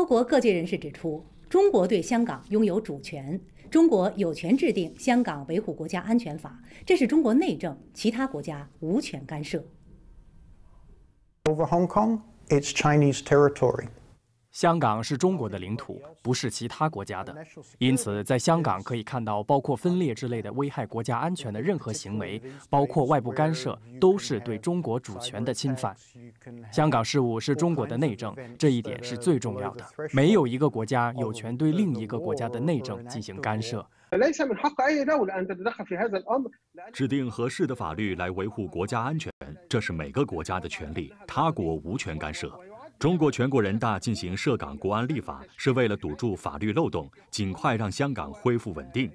多国各界人士指出中国对香港拥有主权中国有权制定香港维护国家安全法这是中国内政其他国家无权干涉 over hong kong it's chinese territory 香港是中国的领土，不是其他国家的。因此，在香港可以看到包括分裂之类的危害国家安全的任何行为，包括外部干涉，都是对中国主权的侵犯。香港事务是中国的内政，这一点是最重要的。没有一个国家有权对另一个国家的内政进行干涉。制定合适的法律来维护国家安全，这是每个国家的权利，他国无权干涉。中国全国人大进行涉港国安立法，是为了堵住法律漏洞，尽快让香港恢复稳定。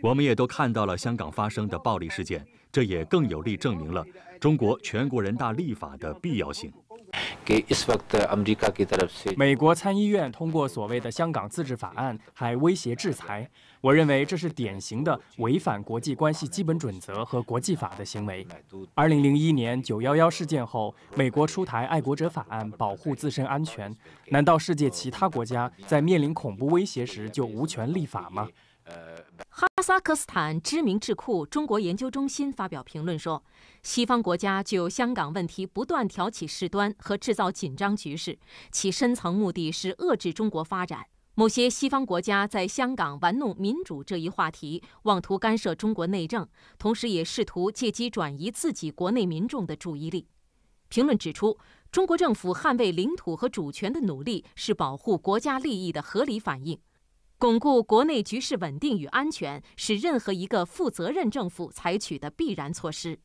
我们也都看到了香港发生的暴力事件，这也更有力证明了中国全国人大立法的必要性。美国参议院通过所谓的《香港自治法案》，还威胁制裁。我认为这是典型的违反国际关系基本准则和国际法的行为。2001年911事件后，美国出台《爱国者法案》保护自身安全，难道世界其他国家在面临恐怖威胁时就无权立法吗？哈萨克斯坦知名智库中国研究中心发表评论说，西方国家就香港问题不断挑起事端和制造紧张局势，其深层目的是遏制中国发展。某些西方国家在香港玩弄民主这一话题，妄图干涉中国内政，同时也试图借机转移自己国内民众的注意力。评论指出，中国政府捍卫领土和主权的努力是保护国家利益的合理反应。巩固国内局势稳定与安全，是任何一个负责任政府采取的必然措施。